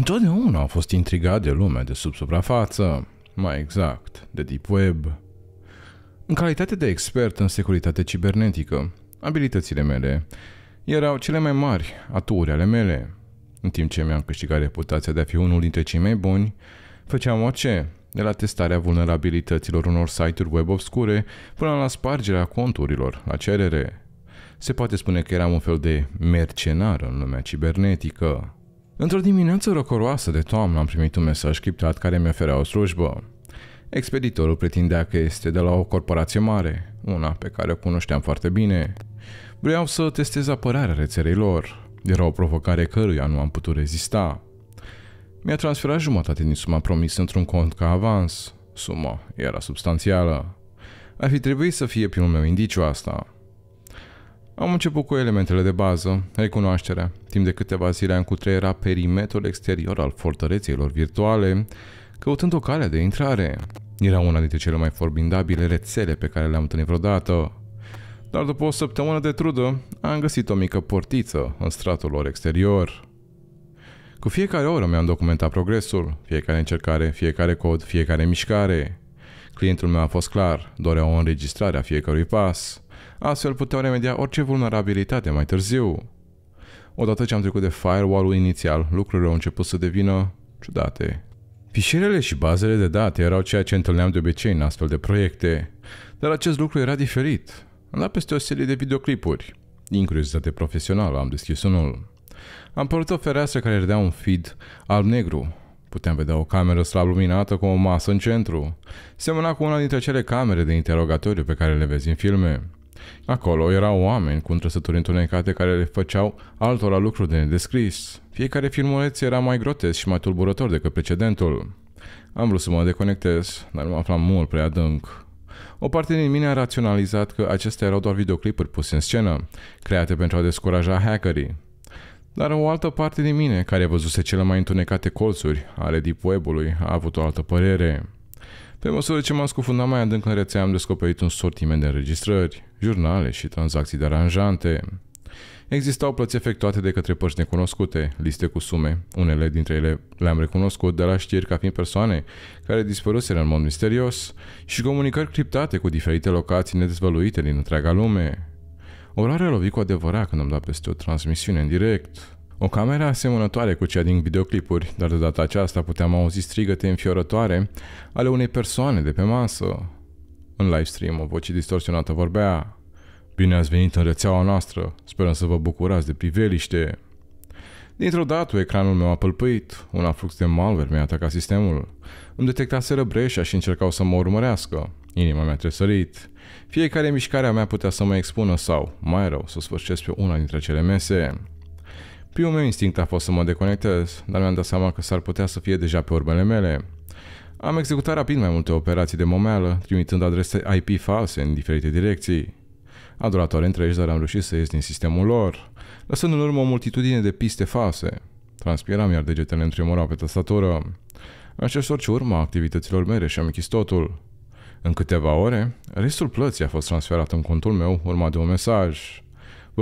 Întotdeauna au fost intrigat de lume, de sub suprafață, mai exact, de deep web. În calitate de expert în securitate cibernetică, abilitățile mele erau cele mai mari aturi ale mele. În timp ce mi-am câștigat reputația de a fi unul dintre cei mai buni, făceam orice, de la testarea vulnerabilităților unor site-uri web obscure până la spargerea conturilor la cerere. Se poate spune că eram un fel de mercenar în lumea cibernetică. Într-o dimineață răcoroasă de toamnă am primit un mesaj criptat care mi oferea o slujbă. Expeditorul pretindea că este de la o corporație mare, una pe care o cunoșteam foarte bine. Vreau să testez apărarea rețelei lor. Era o provocare căruia nu am putut rezista. Mi-a transferat jumătate din suma promisă într-un cont ca avans. Suma era substanțială. Ar fi trebuit să fie primul meu indiciu asta. Am început cu elementele de bază, recunoașterea. Timp de câteva zile am cutreierat perimetrul exterior al fortărețelor virtuale, căutând o cale de intrare. Era una dintre cele mai formidabile rețele pe care le-am întâlnit vreodată. Dar după o săptămână de trudă, am găsit o mică portiță în stratul lor exterior. Cu fiecare oră mi-am documentat progresul, fiecare încercare, fiecare cod, fiecare mișcare. Clientul meu a fost clar, dorea o înregistrare a fiecărui pas – Astfel puteau remedia orice vulnerabilitate mai târziu. Odată ce am trecut de firewall-ul inițial, lucrurile au început să devină ciudate. Fișierele și bazele de date erau ceea ce întâlneam de obicei în astfel de proiecte, dar acest lucru era diferit. Am dat peste o serie de videoclipuri. Din curiozitate profesională am deschis unul. Am părut o fereastră care redea un feed alb-negru. Puteam vedea o cameră slab luminată cu o masă în centru. Semăna cu una dintre cele camere de interogatoriu pe care le vezi în filme. Acolo erau oameni cu întrăsături întunecate care le făceau altora lucruri de nedescris. Fiecare filmuleț era mai grotesc și mai tulburător decât precedentul. Am vrut să mă deconectez, dar nu aflam mult prea adânc. O parte din mine a raționalizat că acestea erau doar videoclipuri puse în scenă, create pentru a descuraja hackerii. Dar o altă parte din mine, care văzuse cele mai întunecate colțuri ale deep web-ului, a avut o altă părere. Pe măsură ce m-am scufundat mai adânc în rețea, am descoperit un sortiment de înregistrări, jurnale și tranzacții deranjante. Existau plăți efectuate de către părți necunoscute, liste cu sume, unele dintre ele le-am recunoscut de la știri ca fiind persoane care dispăruseră în mod misterios și comunicări criptate cu diferite locații nedezvăluite din întreaga lume. Orarea a lovit cu adevărat când am dat peste o transmisiune în direct. O cameră asemănătoare cu cea din videoclipuri, dar de data aceasta puteam auzi strigăte înfiorătoare ale unei persoane de pe masă. În livestream, o voce distorsionată vorbea Bine ați venit în rețeaua noastră, sperăm să vă bucurați de priveliște. Dintr-o dată, ecranul meu a pâlpâit, un aflux de malware mi-a atacat sistemul. Îmi detectaseră breșa și încercau să mă urmărească. Inima mea a tresărit. Fiecare mișcare a mea putea să mă expună sau, mai rău, să sfârșesc pe una dintre cele mese. Primul meu instinct a fost să mă deconectez, dar mi-am dat seama că s-ar putea să fie deja pe urmele mele. Am executat rapid mai multe operații de momeală, trimitând adrese IP false în diferite direcții. A durat ore întregi, dar am reușit să ies din sistemul lor, lăsând în urmă o multitudine de piste false. Transpiram, iar degetele îmi tremurau pe tastatură. În acest orice urma activităților mele și-am închis totul. În câteva ore, restul plății a fost transferat în contul meu, urmat de un mesaj.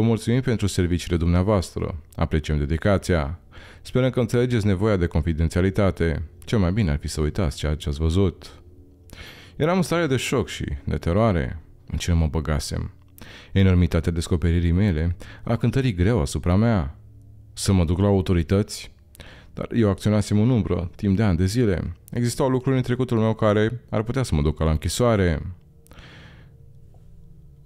Vă mulțumim pentru serviciile dumneavoastră. Apreciem dedicația. Sperăm că înțelegeți nevoia de confidențialitate. Cel mai bine ar fi să uitați ceea ce ați văzut. Eram în stare de șoc și de teroare în ce mă băgasem. Enormitatea descoperirii mele a cântării greu asupra mea. Să mă duc la autorități? Dar eu acționasem în umbră, timp de ani de zile. Existau lucruri în trecutul meu care ar putea să mă ducă la închisoare.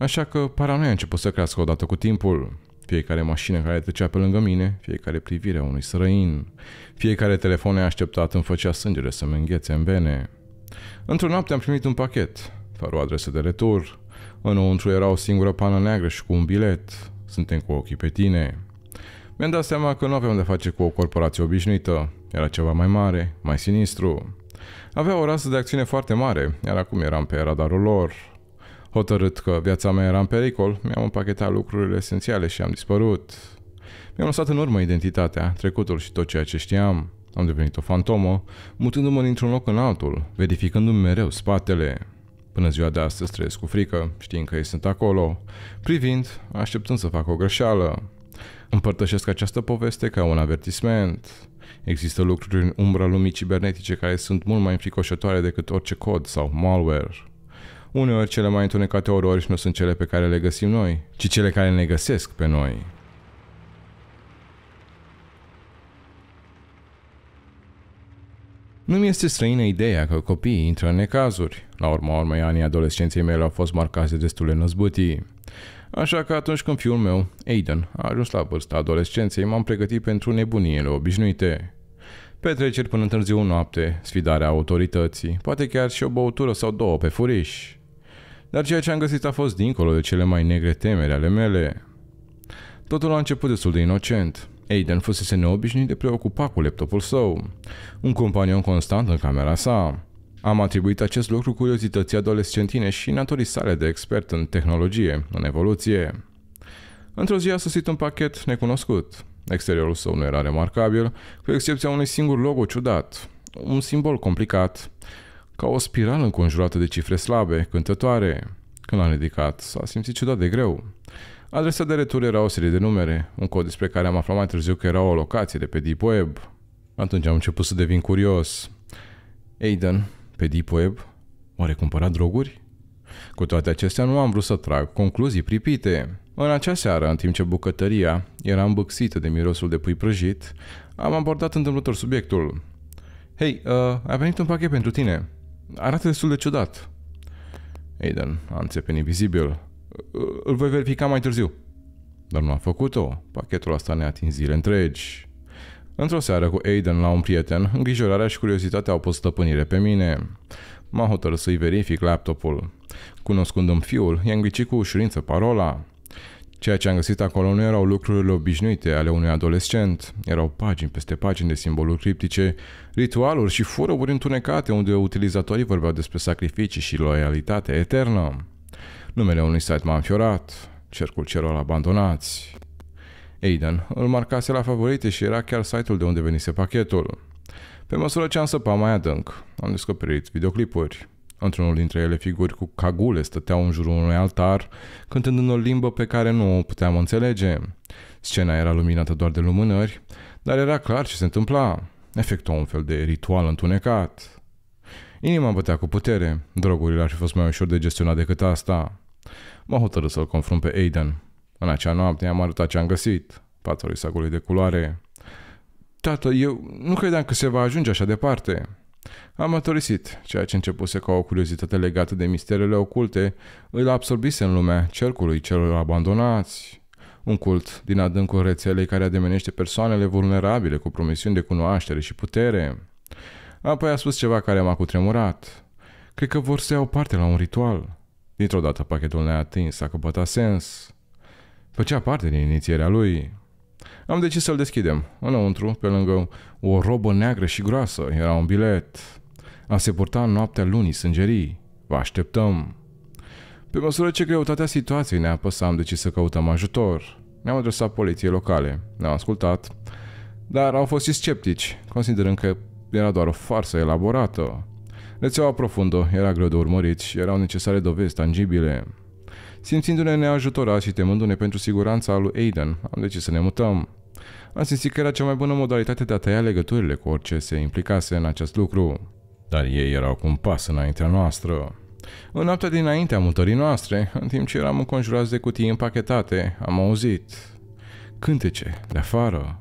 Așa că paranoia a început să crească odată cu timpul. Fiecare mașină care trecea pe lângă mine, fiecare privire a unui sărăin, fiecare telefon neașteptat îmi făcea sângele să mă înghețe în vene. Într-o noapte am primit un pachet, fără o adresă de retur. Înăuntru era o singură pană neagră și cu un bilet. Suntem cu ochii pe tine. Mi-am dat seama că nu aveam de face cu o corporație obișnuită. Era ceva mai mare, mai sinistru. Avea o rasă de acțiune foarte mare, iar acum eram pe radarul lor. Hotărât că viața mea era în pericol, mi-am împachetat lucrurile esențiale și am dispărut. Mi-am lăsat în urmă identitatea, trecutul și tot ceea ce știam. Am devenit o fantomă, mutându-mă dintr-un loc în altul, verificându-mi mereu spatele. Până ziua de astăzi trăiesc cu frică, știind că ei sunt acolo, privind, așteptând să fac o greșeală. Împărtășesc această poveste ca un avertisment. Există lucruri în umbra lumii cibernetice care sunt mult mai înfricoșătoare decât orice cod sau malware. Uneori cele mai întunecate orori nu sunt cele pe care le găsim noi, ci cele care ne găsesc pe noi. Nu mi este străină ideea că copiii intră în necazuri. La urma urmei, anii adolescenței mele au fost marcați de destule năzbâtii. Așa că atunci când fiul meu, Aiden, a ajuns la vârsta adolescenței, m-am pregătit pentru nebuniile obișnuite. Petreceri până târziu noapte, sfidarea autorității, poate chiar și o băutură sau două pe furiș. Dar ceea ce am găsit a fost dincolo de cele mai negre temeri ale mele. Totul a început destul de inocent. Aiden fusese neobișnuit de preocupat cu laptopul său, un companion constant în camera sa. Am atribuit acest lucru curiozității adolescentine și naturii sale de expert în tehnologie, în evoluție. Într-o zi a sosit un pachet necunoscut. Exteriorul său nu era remarcabil, cu excepția unui singur logo ciudat, un simbol complicat, ca o spirală înconjurată de cifre slabe, cântătoare. Când l-am ridicat, s-a simțit ciudat de greu. Adresa de retur era o serie de numere, un cod despre care am aflat mai târziu că era o locație de pe Deep Web. Atunci am început să devin curios. Aiden, pe Deep Web, oare cumpăra droguri? Cu toate acestea, nu am vrut să trag concluzii pripite. În acea seară, în timp ce bucătăria era îmbâxită de mirosul de pui prăjit, am abordat întâmplător subiectul. Hei, uh, a venit un pachet pentru tine arată destul de ciudat. Aiden a înțepenit invizibil. Îl voi verifica mai târziu. Dar nu a făcut-o. Pachetul asta ne-a atins zile întregi. Într-o seară cu Aiden la un prieten, îngrijorarea și curiozitatea au pus stăpânire pe mine. M-am hotărât să-i verific laptopul. Cunoscând mi fiul, i a cu ușurință parola. Ceea ce am găsit acolo nu erau lucrurile obișnuite ale unui adolescent, erau pagini peste pagini de simboluri criptice, ritualuri și furăuri întunecate unde utilizatorii vorbeau despre sacrificii și loialitate eternă. Numele unui site m-a înfiorat, cercul celor abandonați. Aiden îl marcase la favorite și era chiar site-ul de unde venise pachetul. Pe măsură ce am săpat mai adânc, am descoperit videoclipuri. Într-unul dintre ele figuri cu cagule stăteau în jurul unui altar, cântând în o limbă pe care nu o puteam înțelege. Scena era luminată doar de lumânări, dar era clar ce se întâmpla. Efectua un fel de ritual întunecat. Inima bătea cu putere. Drogurile ar fi fost mai ușor de gestionat decât asta. M-a hotărât să-l confrunt pe Aiden. În acea noapte am arătat ce am găsit. Patru sacului de culoare. Tată, eu nu credeam că se va ajunge așa departe. Am mătorisit ceea ce începuse ca o curiozitate legată de misterele oculte, îl absorbise în lumea cercului celor abandonați, un cult din adâncul rețelei care ademenește persoanele vulnerabile cu promisiuni de cunoaștere și putere. Apoi a spus ceva care m-a cutremurat. Cred că vor să iau parte la un ritual. Dintr-o dată pachetul neatins a căpătat sens. Făcea parte din inițierea lui. Am decis să-l deschidem. Înăuntru, pe lângă o robă neagră și groasă, era un bilet. A se purta în noaptea lunii sângerii. Vă așteptăm. Pe măsură ce greutatea situației ne apăsa, am decis să căutăm ajutor. Ne-am adresat poliției locale, ne-au ascultat, dar au fost și sceptici, considerând că era doar o farsă elaborată. Rețeaua profundă era greu de urmărit și erau necesare dovezi tangibile. Simțindu-ne neajutorat și temându-ne pentru siguranța lui Aiden, am decis să ne mutăm. Am simțit că era cea mai bună modalitate de a tăia legăturile cu orice se implicase în acest lucru. Dar ei erau cu un pas înaintea noastră. În noaptea dinaintea mutării noastre, în timp ce eram înconjurați de cutii împachetate, am auzit cântece de afară.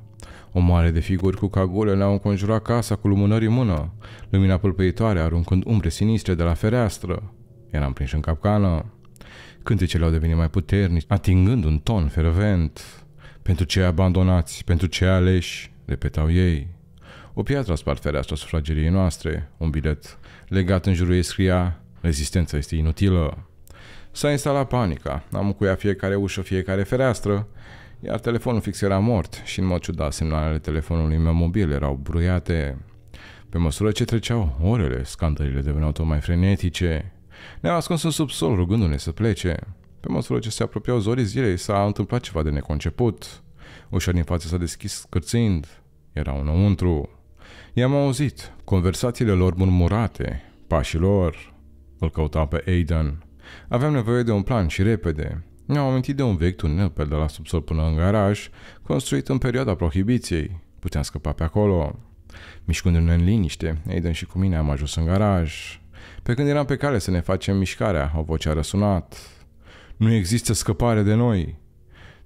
O mare de figuri cu cagule ne-au înconjurat casa cu lumânări în mână, lumina pâlpăitoare aruncând umbre sinistre de la fereastră. Eram prins în capcană. Cântecele au devenit mai puternici, atingând un ton fervent. Pentru cei abandonați, pentru cei aleși, repetau ei. O piatră a spart fereastra sufrageriei noastre, un bilet legat în jurul ei scria Rezistența este inutilă. S-a instalat panica, am cuia fiecare ușă, fiecare fereastră, iar telefonul fix era mort și în mod ciudat semnalele telefonului meu mobil erau bruiate. Pe măsură ce treceau orele, scandările deveneau tot mai frenetice ne am ascuns în subsol rugându-ne să plece. Pe măsură ce se apropiau zorii zilei, s-a întâmplat ceva de neconceput. Ușa din față s-a deschis scârțind. Era înăuntru. I-am auzit conversațiile lor murmurate, pașii lor. Îl căutam pe Aiden. Aveam nevoie de un plan și repede. Mi-am amintit de un vechi tunel pe de la subsol până în garaj, construit în perioada prohibiției. Puteam scăpa pe acolo. Mișcându-ne în liniște, Aiden și cu mine am ajuns în garaj. Pe când eram pe cale să ne facem mișcarea, o voce a răsunat. Nu există scăpare de noi!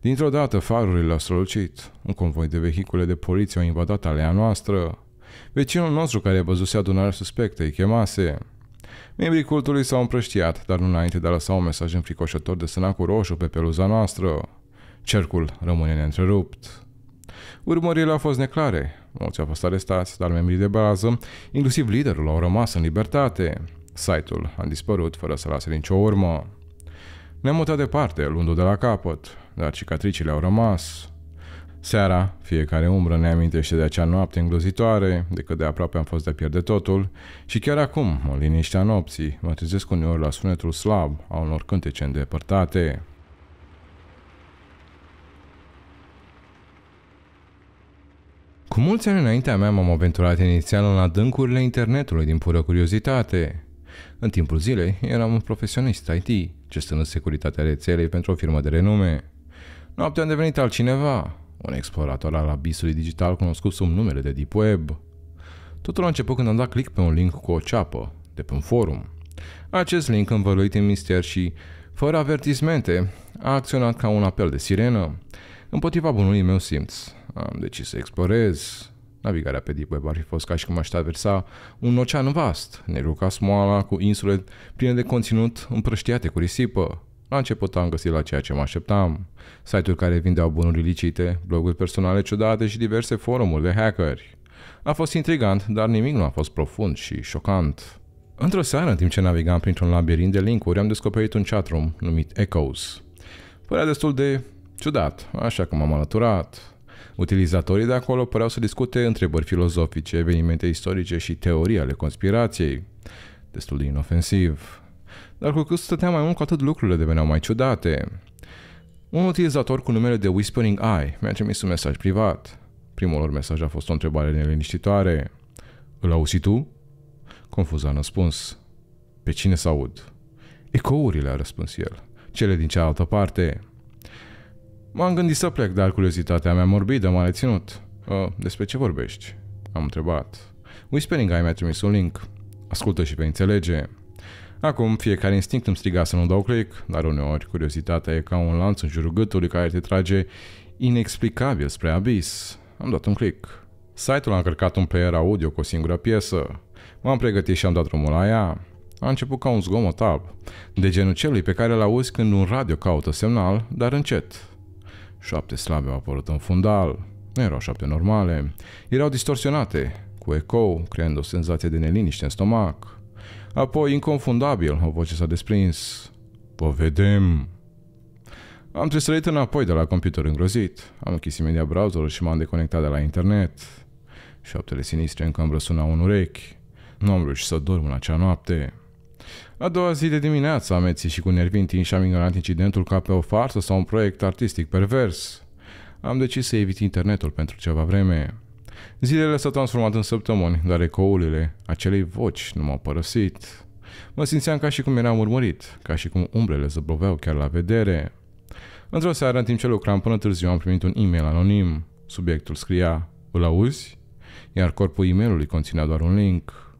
Dintr-o dată farurile au strălucit. Un convoi de vehicule de poliție au invadat alea noastră. Vecinul nostru care văzuse adunarea suspectă îi chemase. Membrii cultului s-au împrăștiat, dar nu înainte de a lăsa un mesaj înfricoșător de cu roșu pe peluza noastră. Cercul rămâne neîntrerupt. Urmările au fost neclare. Mulți au fost arestați, dar membrii de bază, inclusiv liderul, au rămas în libertate. Site-ul a dispărut fără să lase nicio urmă. Ne-am mutat departe, luându de la capăt, dar cicatricile au rămas. Seara, fiecare umbră ne amintește de acea noapte îngrozitoare, de cât de aproape am fost de a pierde totul, și chiar acum, în liniștea nopții, mă trezesc uneori la sunetul slab a unor cântece îndepărtate. Cu mulți ani înaintea mea m-am aventurat inițial în adâncurile internetului din pură curiozitate. În timpul zilei eram un profesionist IT, în securitatea rețelei pentru o firmă de renume. Noaptea am devenit altcineva, un explorator al abisului digital cunoscut sub numele de Deep Web. Totul a început când am dat click pe un link cu o ceapă, de pe un forum. Acest link învăluit în mister și, fără avertismente, a acționat ca un apel de sirenă, împotriva bunului meu simț. Am decis să explorez. Navigarea pe Deep Web ar fi fost ca și cum aș traversa un ocean vast, ne ruca smoala, cu insule pline de conținut împrăștiate cu risipă. La început am găsit la ceea ce mă așteptam. Site-uri care vindeau bunuri ilicite, bloguri personale ciudate și diverse forumuri de hackeri. A fost intrigant, dar nimic nu a fost profund și șocant. Într-o seară, în timp ce navigam printr-un labirint de linkuri, am descoperit un chatroom numit Echoes. Părea destul de ciudat, așa că m-am alăturat. Utilizatorii de acolo păreau să discute întrebări filozofice, evenimente istorice și teorii ale conspirației. Destul de inofensiv. Dar cu cât stăteam mai mult, cu atât lucrurile deveneau mai ciudate. Un utilizator cu numele de Whispering Eye mi-a trimis un mesaj privat. Primul lor mesaj a fost o întrebare neliniștitoare. Îl auzi tu? Confuz a răspuns. Pe cine să aud? Ecourile, a răspuns el. Cele din cealaltă parte. M-am gândit să plec, dar curiozitatea mea morbidă m-a reținut. Uh, despre ce vorbești? Am întrebat. Whispering ai mi-a trimis un link. Ascultă și pe înțelege. Acum, fiecare instinct îmi striga să nu dau click, dar uneori curiozitatea e ca un lanț în jurul gâtului care te trage inexplicabil spre abis. Am dat un click. Site-ul a încărcat un player audio cu o singură piesă. M-am pregătit și am dat drumul la ea. A început ca un zgomot alb, de genul celui pe care îl auzi când un radio caută semnal, dar încet, Șapte slabe au apărut în fundal, nu erau șapte normale, erau distorsionate, cu ecou, creând o senzație de neliniște în stomac. Apoi, inconfundabil, o voce s-a desprins. Vă vedem! Am tresărit înapoi de la computer îngrozit. Am închis imediat browserul și m-am deconectat de la internet. Șaptele sinistre încă îmi răsunau în urechi. Nu am reușit să dorm în acea noapte. La doua zi de dimineață, ameții și cu nervii întinși am ignorat incidentul ca pe o farsă sau un proiect artistic pervers. Am decis să evit internetul pentru ceva vreme. Zilele s-au transformat în săptămâni, dar ecourile acelei voci nu m-au părăsit. Mă simțeam ca și cum eram urmărit, ca și cum umbrele zăbroveau chiar la vedere. Într-o seară, în timp ce lucram până târziu, am primit un e-mail anonim. Subiectul scria, îl auzi? Iar corpul e-mailului conținea doar un link.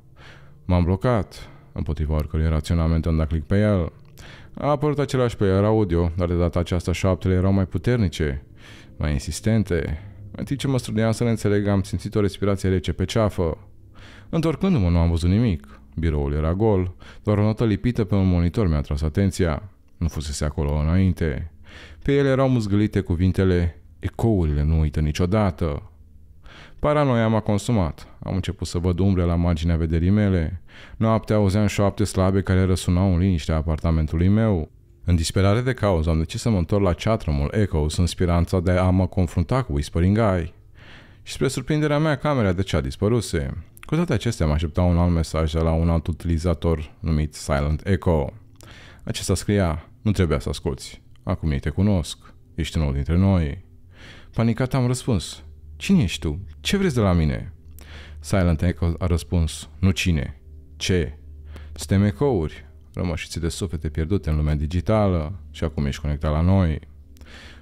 M-am blocat împotriva oricărui raționament am dat click pe el. A apărut același player audio, dar de data aceasta șaptele erau mai puternice, mai insistente. În timp ce mă străduiam să le înțeleg, am simțit o respirație rece pe ceafă. Întorcându-mă, nu am văzut nimic. Biroul era gol, doar o notă lipită pe un monitor mi-a tras atenția. Nu fusese acolo înainte. Pe el erau muzgălite cuvintele Ecourile nu uită niciodată. Paranoia m-a consumat. Am început să văd umbre la marginea vederii mele. Noaptea auzeam șoapte slabe care răsunau în liniștea apartamentului meu. În disperare de cauză am decis să mă întorc la chatrumul Echoes în speranța de a mă confrunta cu Whispering Guy. Și spre surprinderea mea, camera de cea dispăruse. Cu toate acestea, mă aștepta un alt mesaj de la un alt utilizator numit Silent Echo. Acesta scria, nu trebuia să asculți. Acum ei te cunosc. Ești unul dintre noi. Panicat am răspuns, Cine ești tu? Ce vrei de la mine? Silent Echo a răspuns, nu cine, ce? Suntem ecouri, rămășiți de suflete pierdute în lumea digitală și acum ești conectat la noi.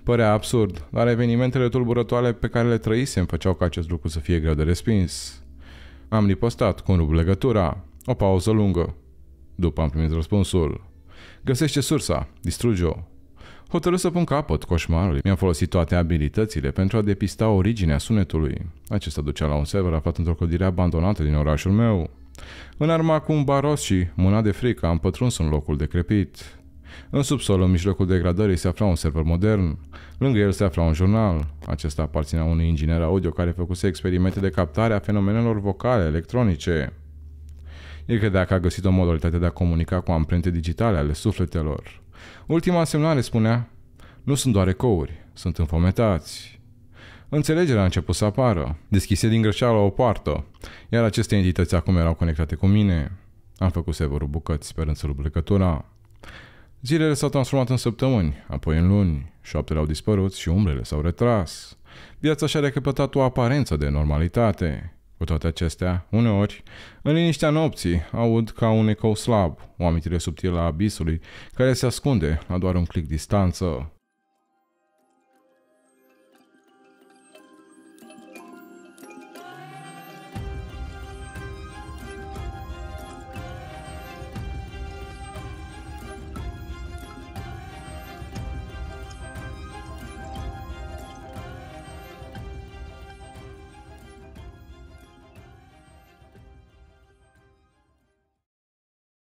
Părea absurd, dar evenimentele tulburătoare pe care le trăisem făceau ca acest lucru să fie greu de respins. Am ripostat cu un rub legătura, o pauză lungă. După am primit răspunsul. Găsește sursa, distruge-o, Hotărât să pun capăt coșmarului, mi-am folosit toate abilitățile pentru a depista originea sunetului. Acesta ducea la un server aflat într-o clădire abandonată din orașul meu. În arma cu un baros și mâna de frică am pătruns în locul decrepit. În subsol, în mijlocul degradării, se afla un server modern. Lângă el se afla un jurnal. Acesta aparținea unui inginer audio care făcuse experimente de captare a fenomenelor vocale electronice. El credea că a găsit o modalitate de a comunica cu amprente digitale ale sufletelor. Ultima semnare spunea, nu sunt doar ecouri, sunt înfometați. Înțelegerea a început să apară. Deschise din greșeală o poartă, iar aceste entități acum erau conectate cu mine. Am făcut severul bucăți sperând să l legătura. Zilele s-au transformat în săptămâni, apoi în luni. Șoaptele au dispărut și umbrele s-au retras. Viața și-a recăpătat o aparență de normalitate. Cu toate acestea, uneori, în liniștea nopții, aud ca un ecou slab, o amintire subtilă a abisului, care se ascunde la doar un clic distanță,